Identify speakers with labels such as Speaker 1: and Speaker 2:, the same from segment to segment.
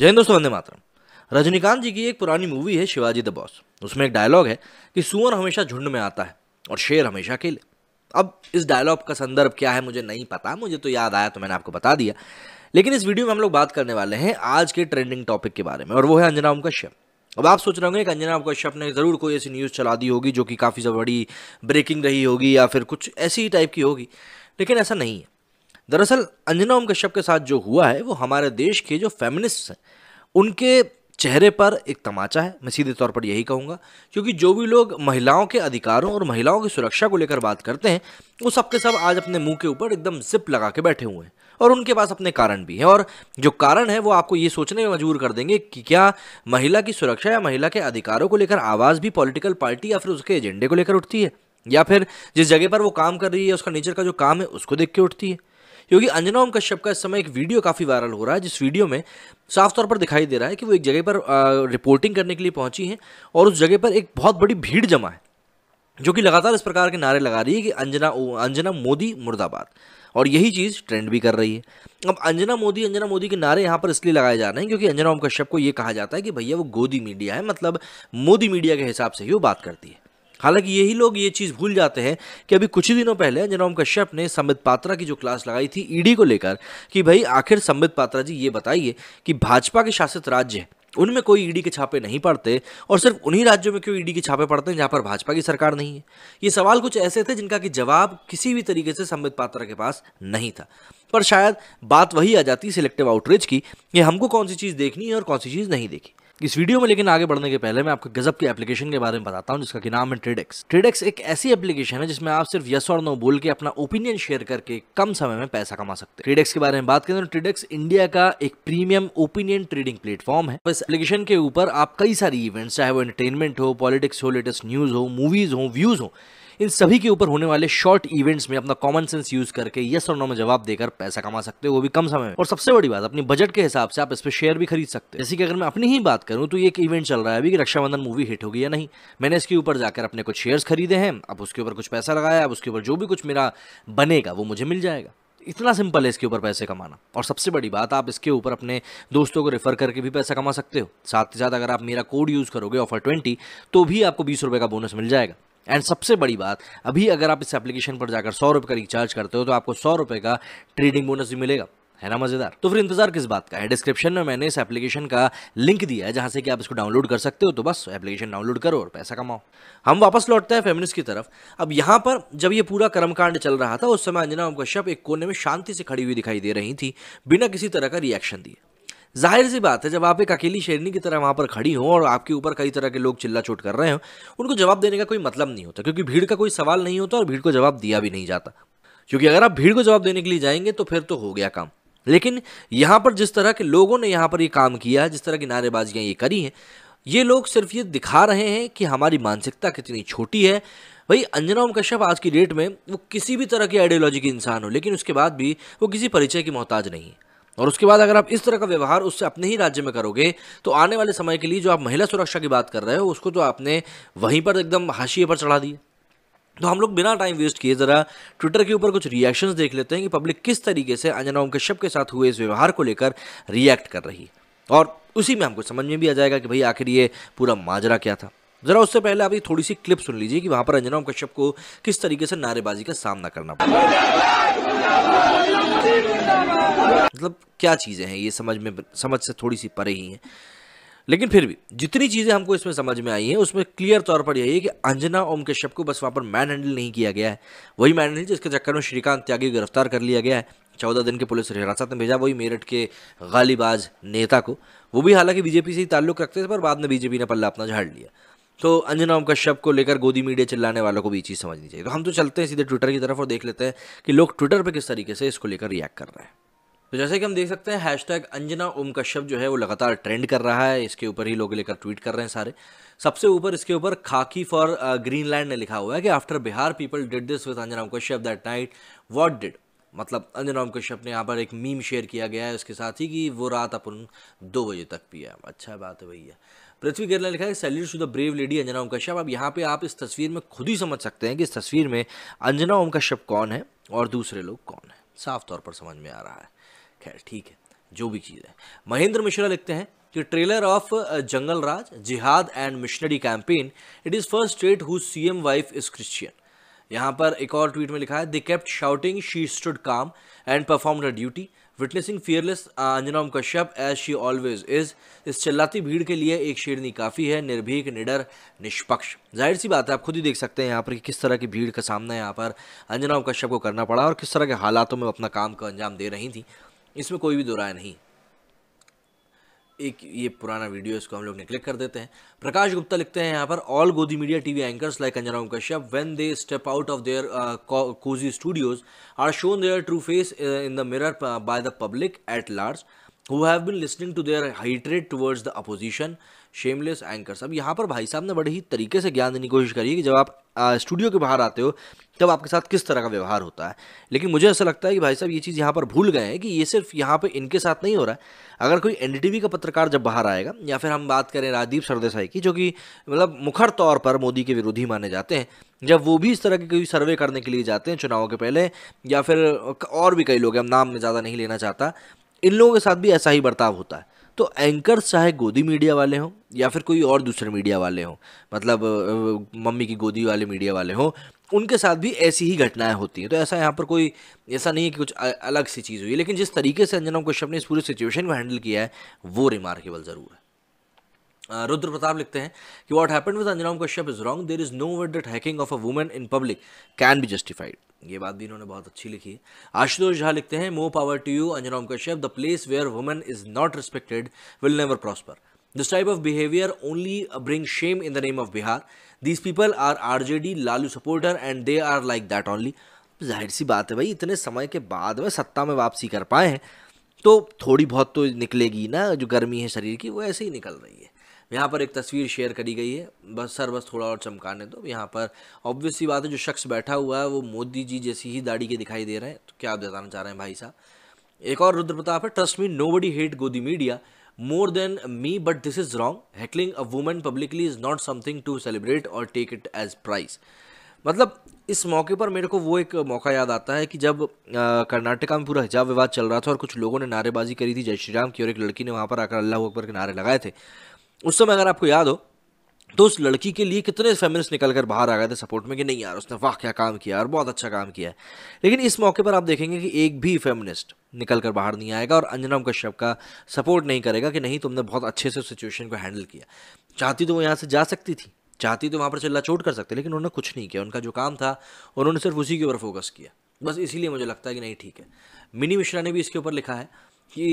Speaker 1: जय हिंद दोस्तों वंदे मातरम रजनीकांत जी की एक पुरानी मूवी है शिवाजी द बॉस उसमें एक डायलॉग है कि सुअर हमेशा झुंड में आता है और शेर हमेशा अकेले अब इस डायलॉग का संदर्भ क्या है मुझे नहीं पता मुझे तो याद आया तो मैंने आपको बता दिया लेकिन इस वीडियो में हम लोग बात करने वाले हैं आज के ट्रेंडिंग टॉपिक के बारे में और वो है अंजना ओम कश्यप अब आप सोच रहे होंगे कि अंजना ओम कश्यप ने ज़रूर कोई ऐसी न्यूज़ चला दी होगी जो कि काफ़ी बड़ी ब्रेकिंग रही होगी या फिर कुछ ऐसी टाइप की होगी लेकिन ऐसा नहीं है दरअसल अंजना ओम कश्यप के साथ जो हुआ है वो हमारे देश के जो फेमिनिस्ट हैं उनके चेहरे पर एक तमाचा है मैं सीधे तौर पर यही कहूँगा क्योंकि जो भी लोग महिलाओं के अधिकारों और महिलाओं की सुरक्षा को लेकर बात करते हैं वो सब के सब आज अपने मुंह के ऊपर एकदम जिप लगा के बैठे हुए हैं और उनके पास अपने कारण भी हैं और जो कारण है वो आपको ये सोचने में मजबूर कर देंगे कि क्या महिला की सुरक्षा या महिला के अधिकारों को लेकर आवाज़ भी पॉलिटिकल पार्टी या फिर उसके एजेंडे को लेकर उठती है या फिर जिस जगह पर वो काम कर रही है उसका नेचर का जो काम है उसको देख के उठती है क्योंकि अंजना ओम कश्यप का इस समय एक वीडियो काफ़ी वायरल हो रहा है जिस वीडियो में साफ तौर पर दिखाई दे रहा है कि वो एक जगह पर आ, रिपोर्टिंग करने के लिए पहुंची हैं और उस जगह पर एक बहुत बड़ी भीड़ जमा है जो कि लगातार इस प्रकार के नारे लगा रही है कि अंजना अंजना मोदी मुर्दाबाद और यही चीज़ ट्रेंड भी कर रही है अब अंजना मोदी अंजना मोदी के नारे यहाँ पर इसलिए लगाए जा रहे हैं क्योंकि अंजना ओम कश्यप को ये कहा जाता है कि भैया वो गोदी मीडिया है मतलब मोदी मीडिया के हिसाब से ही वो बात करती है हालांकि यही लोग ये चीज़ भूल जाते हैं कि अभी कुछ ही दिनों पहले जनोम कश्यप ने संबित पात्रा की जो क्लास लगाई थी ईडी को लेकर कि भाई आखिर संबित पात्रा जी ये बताइए कि भाजपा के शासित राज्य हैं उनमें कोई ईडी के छापे नहीं पड़ते और सिर्फ उन्हीं राज्यों में क्यों ईडी के छापे पड़ते हैं जहां पर भाजपा की सरकार नहीं है ये सवाल कुछ ऐसे थे जिनका कि जवाब किसी भी तरीके से संबित पात्रा के पास नहीं था पर शायद बात वही आ जाती सिलेक्टिव आउटरीच की कि हमको कौन सी चीज़ देखनी है और कौन सी चीज़ नहीं देखी इस वीडियो में लेकिन आगे बढ़ने के पहले मैं आपको गजब की एप्लीकेशन के बारे में बताता हूँ जिसका कि नाम है ट्रेडेक्स ट्रेडेक्स एक ऐसी एप्लीकेशन है जिसमें आप सिर्फ यस और नो बोल के अपना ओपिनियन शेयर करके कम समय में पैसा कमा सकते हैं ट्रेडेक्स के बारे में बात करें तो ट्रेडेक्स इंडिया का एक प्रीमियम ओपिनियन ट्रेडिंग प्लेटफॉर्म है इस एप्लीकेशन के ऊपर आप कई सारी इवेंट्स चाहे वो एंटरटेनमेंट हो पॉलिटिक्स हो लेटेस्ट न्यूज हो मूवीज हो व्यूज हो इन सभी के ऊपर होने वाले शॉर्ट इवेंट्स में अपना कॉमन सेंस यूज करके यस और नो में जवाब देकर पैसा कमा सकते हो वो भी कम समय में और सबसे बड़ी बात अपनी बजट के हिसाब से आप इस पर शेयर भी खरीद सकते हैं जैसे कि अगर मैं अपनी ही बात करूँ तो एक इवेंट चल रहा है अभी कि रक्षाबंधन मूवी हिट होगी या नहीं मैंने इसके ऊपर जाकर अपने कुछ शेयर्स खरीदे हैं अब उसके ऊपर कुछ पैसा लगाया अब उसके ऊपर जो भी कुछ मेरा बनेगा वो मुझे मिल जाएगा इतना सिंपल है इसके ऊपर पैसे कमाना और सबसे बड़ी बात आप इसके ऊपर अपने दोस्तों को रेफर करके भी पैसा कमा सकते हो साथ ही साथ अगर आप मेरा कोड यूज़ करोगे ऑफर ट्वेंटी तो भी आपको बीस रुपये का बोनस मिल जाएगा एंड सबसे बड़ी बात अभी अगर आप इस एप्लीकेशन पर जाकर सौ रुपये का रिचार्ज करते हो तो आपको सौ रुपये का ट्रेडिंग बोनस भी मिलेगा है ना मज़ेदार तो फिर इंतजार किस बात का है डिस्क्रिप्शन में मैंने इस एप्लीकेशन का लिंक दिया है जहाँ से कि आप इसको डाउनलोड कर सकते हो तो बस एप्लीकेशन डाउनलोड करो और पैसा कमाओ हम वापस लौटते हैं फेमिनिस्ट की तरफ अब यहाँ पर जब ये पूरा कर्मकांड चल रहा था उस समय अंजना कश्यप एक कोने में शांति से खड़ी हुई दिखाई दे रही थी बिना किसी तरह का रिएक्शन दिए जाहिर सी बात है जब आप एक अकेली शेरनी की तरह वहाँ पर खड़ी हो और आपके ऊपर कई तरह के लोग चिल्ला चोट कर रहे हो उनको जवाब देने का कोई मतलब नहीं होता क्योंकि भीड़ का कोई सवाल नहीं होता और भीड़ को जवाब दिया भी नहीं जाता क्योंकि अगर आप भीड़ को जवाब देने के लिए जाएंगे तो फिर तो हो गया काम लेकिन यहाँ पर जिस तरह के लोगों ने यहाँ पर ये काम किया है जिस तरह की नारेबाजियाँ ये करी हैं ये लोग सिर्फ ये दिखा रहे हैं कि हमारी मानसिकता कितनी छोटी है भाई अंजना ओम कश्यप आज की डेट में वो किसी भी तरह की आइडियोलॉजी की इंसान हो लेकिन उसके बाद भी वो किसी परिचय की मोहताज नहीं है और उसके बाद अगर आप इस तरह का व्यवहार उससे अपने ही राज्य में करोगे तो आने वाले समय के लिए जो आप महिला सुरक्षा की बात कर रहे हो उसको तो आपने वहीं पर एकदम हाशिए पर चढ़ा दिया तो हम लोग बिना टाइम वेस्ट किए ज़रा ट्विटर के ऊपर कुछ रिएक्शंस देख लेते हैं कि पब्लिक किस तरीके से अंजना ओम कश्यप के साथ हुए इस व्यवहार को लेकर रिएक्ट कर रही है और उसी में हमको समझ में भी आ जाएगा कि भाई आखिर ये पूरा माजरा क्या था जरा उससे पहले आप ये थोड़ी सी क्लिप सुन लीजिए कि वहाँ पर अंजना ओम कश्यप को किस तरीके से नारेबाजी का सामना करना पड़ा मतलब क्या चीज़ें हैं ये समझ में समझ से थोड़ी सी परे ही हैं लेकिन फिर भी जितनी चीज़ें हमको इसमें समझ में आई हैं उसमें क्लियर तौर पर यही है कि अंजना ओम कश्यप को बस वहाँ पर मैन हैंडल नहीं किया गया है वही मैन हैंडल जिसके चक्कर में श्रीकांत त्यागी गिरफ्तार कर लिया गया है चौदह दिन के पुलिस हिरासत में भेजा वही मेरठ के गालीबाज नेता को वो भी हालांकि बीजेपी से ही ताल्लुक रखते थे पर बाद में बीजेपी ने पल्ला अपना झाड़ लिया तो अंजना ओम कश्यप को लेकर गोदी मीडिया चिल्लाने वालों को भी चीज़ समझनी चाहिए तो हम तो चलते हैं सीधे ट्विटर की तरफ और देख लेते हैं कि लोग ट्विटर पर किस तरीके से इसको लेकर रिएक्ट कर रहे हैं तो जैसे कि हम देख सकते हैं हैश टैग अंजना ओम कश्यप जो है वो लगातार ट्रेंड कर रहा है इसके ऊपर ही लोग लेकर ट्वीट कर रहे हैं सारे सबसे ऊपर इसके ऊपर खाकी फॉर ग्रीनलैंड ने लिखा हुआ है कि after Bihar people did this with Anjana Om Kashyap that night what did मतलब अंजनाम कश्यप ने यहाँ पर एक मीम शेयर किया गया है उसके साथ ही कि वो रात अपन दो बजे तक पिया अच्छा बात है भैया पृथ्वी केरला लिखा है salute to the brave lady Anjana Om Kashyap अब यहाँ पे आप इस तस्वीर में खुद ही समझ सकते हैं कि इस तस्वीर में अंजना ओम कश्यप कौन है और दूसरे लोग कौन है साफ तौर पर समझ में आ रहा है खैर ठीक है जो भी चीज़ है महेंद्र मिश्रा लिखते हैं कि trailer of jungle raj jihad and missionary campaign it is first state who C M wife is Christian यहाँ पर एक और ट्वीट में लिखा है they kept shouting she stood calm and perform the duty witnessing fearless Anjana Kashyap as she always is इस चिल्लाती भीड़ के लिए एक शेरनी काफ़ी है निर्भीक निडर निष्पक्ष जाहिर सी बात है आप खुद ही देख सकते हैं यहाँ पर कि किस तरह की भीड़ का सामना यहाँ पर अंजनोम कश्यप को करना पड़ा और किस तरह के हालातों में अपना काम का अंजाम दे रही थी इसमें कोई भी दो राय नहीं एक ये पुराना वीडियो इसको हम लोग निग्लेक्ट कर देते हैं प्रकाश गुप्ता लिखते हैं यहाँ पर all Godi media TV anchors like Anjana Kashyap when they step out of their cozy studios are shown their true face in the mirror by the public at large who have been listening to their hatred towards the opposition shameless anchor अब यहाँ पर भाई साहब ने बड़े ही तरीके से ज्ञान देने की कोशिश करी है कि जब आप स्टूडियो के बाहर आते हो तब आपके साथ किस तरह का व्यवहार होता है लेकिन मुझे ऐसा लगता है कि भाई साहब ये चीज़ यहाँ पर भूल गए हैं कि ये सिर्फ यहाँ पर इनके साथ नहीं हो रहा है अगर कोई वी का पत्रकार जब बाहर आएगा या फिर हम बात करें राजदीप सरदेसाई की जो कि मतलब मुखर तौर पर मोदी के विरोधी माने जाते हैं जब वो भी इस तरह के कोई सर्वे करने के लिए जाते हैं चुनावों के पहले या फिर और भी कई लोग हैं नाम में ज़्यादा नहीं लेना चाहता इन लोगों के साथ भी ऐसा ही बर्ताव होता है तो एंकर्स चाहे गोदी मीडिया वाले हों या फिर कोई और दूसरे मीडिया वाले हों मतलब मम्मी की गोदी वाले मीडिया वाले हों उनके साथ भी ऐसी ही घटनाएं होती हैं तो ऐसा यहाँ पर कोई ऐसा नहीं है कि कुछ अलग सी चीज़ हुई लेकिन जिस तरीके से अंजना कश्यप ने इस पूरी सिचुएशन को हैंडल किया है वो रिमार्केबल ज़रूर है रुद्र प्रताप लिखते हैं कि what happen with Anjana Kashyap is wrong there is no word that heckling of a woman in public can be justified ये बात भी इन्होंने बहुत अच्छी लिखी है आशुतोष झा लिखते हैं more power to you Anjana Kashyap the place where woman is not respected will never prosper this type of behaviour only bring shame in the name of Bihar these people are R J D Lalu supporter and they are like that only जाहिर सी बात है भाई इतने समय के बाद में सत्ता में वापसी कर पाए हैं तो थोड़ी बहुत तो निकलेगी ना जो गर्मी है शरीर की वो ऐसे ही निकल रही है यहाँ पर एक तस्वीर शेयर करी गई है बस सर बस थोड़ा और चमकाने दो तो यहाँ पर ऑब्वियसली बात है जो शख्स बैठा हुआ है वो मोदी जी जैसी ही दाढ़ी के दिखाई दे रहे हैं तो क्या आप बताना चाह रहे हैं भाई साहब एक और रुद्र प्रताप है trust me nobody hate Godi media more than me but this is wrong heckling a women publicly is not something to celebrate और टेक इट एज प्राइज मतलब इस मौके पर मेरे को वो एक मौका याद आता है कि जब कर्नाटका में पूरा हिजाब विवाद चल रहा था और कुछ लोगों ने नारेबाजी करी थी जय श्री राम की और एक लड़की ने वहाँ पर आकर अल्लाह अकबर के नारे लगाए थे उस समय अगर आपको याद हो तो उस लड़की के लिए कितने फेमिनिस्ट निकल कर बाहर आ गए थे सपोर्ट में कि नहीं यार उसने वाह क्या काम किया और बहुत अच्छा काम किया है लेकिन इस मौके पर आप देखेंगे कि एक भी फेमिनिस्ट निकल कर बाहर नहीं आएगा और अंजनम कश्यप का सपोर्ट नहीं करेगा कि नहीं तुमने बहुत अच्छे से सिचुएशन को हैंडल किया चाहती तो वो यहाँ से जा सकती थी चाहती तो वहाँ पर चिल्ला चोट कर सकते लेकिन उन्होंने कुछ नहीं किया उनका जो काम था उन्होंने सिर्फ उसी के ऊपर फोकस किया बस इसीलिए मुझे लगता है कि नहीं ठीक है मिनी मिश्रा ने भी इसके ऊपर लिखा है कि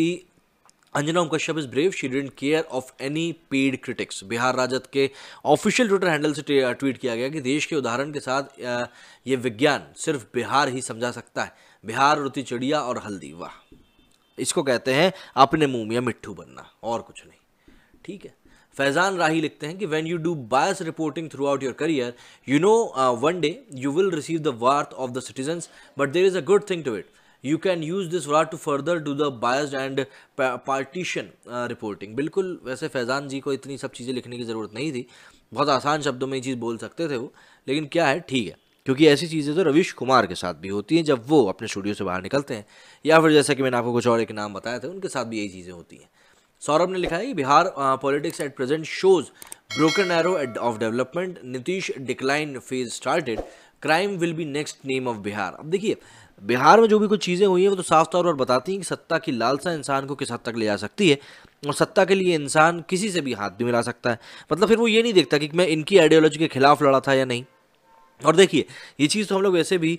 Speaker 1: Anjana Om Kashyap is brave she don't care of any paid critics Bihar RJD के ऑफिशियल ट्विटर हैंडल से ट्वीट किया गया कि देश के उदाहरण के साथ ये विज्ञान सिर्फ बिहार ही समझा सकता है बिहार रुति चिड़िया और हल्दी वाह इसको कहते हैं अपने मुंह में मिट्ठू बनना और कुछ नहीं ठीक है फैज़ान राही लिखते हैं कि when you do bias reporting throughout your career you know one day you will receive the wrath of the citizens but there is a good thing to it you can use this word to further do the biased and partisan reporting बिल्कुल वैसे फैज़ान जी को इतनी सब चीज़ें लिखने की ज़रूरत नहीं थी बहुत आसान शब्दों में ये चीज़ बोल सकते थे वो लेकिन क्या है ठीक है क्योंकि ऐसी चीज़ें तो रविश कुमार के साथ भी होती हैं जब वो अपने स्टूडियो से बाहर निकलते हैं या फिर जैसा कि मैंने आपको कुछ और एक नाम बताया था उनके साथ भी यही चीज़ें होती हैं सौरभ ने लिखा है कि Bihar politics at present shows broken arrow of development Nitish decline phase started crime will be next name of Bihar अब देखिए बिहार में जो भी कुछ चीज़ें हुई हैं वो तो साफ तौर पर बताती हैं कि सत्ता की लालसा इंसान को किस हद तक ले जा सकती है और सत्ता के लिए इंसान किसी से भी हाथ भी मिला सकता है मतलब फिर वो ये नहीं देखता कि मैं इनकी आइडियोलॉजी के खिलाफ लड़ा था या नहीं और देखिए ये चीज़ तो हम लोग वैसे भी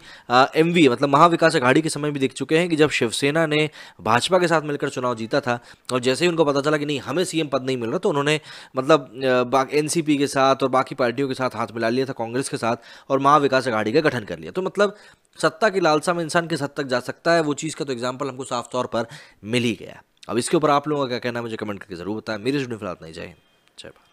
Speaker 1: एम वी मतलब महाविकास अघाड़ी के समय भी देख चुके हैं कि जब शिवसेना ने भाजपा के साथ मिलकर चुनाव जीता था और जैसे ही उनको पता चला कि नहीं हमें सीएम पद नहीं मिल रहा तो उन्होंने मतलब एन के साथ और बाकी पार्टियों के साथ हाथ मिला लिया था कांग्रेस के साथ और महाविकास अघाड़ी का गठन कर लिया तो मतलब सत्ता की लालसा में इंसान किस हद तक जा सकता है वो चीज़ का तो एग्जाम्पल हमको साफ तौर पर मिल ही गया अब इसके ऊपर आप लोगों का क्या कहना है मुझे कमेंट करके जरूर बताएं मेरे जुड़ने फिलहाल नहीं जाए जय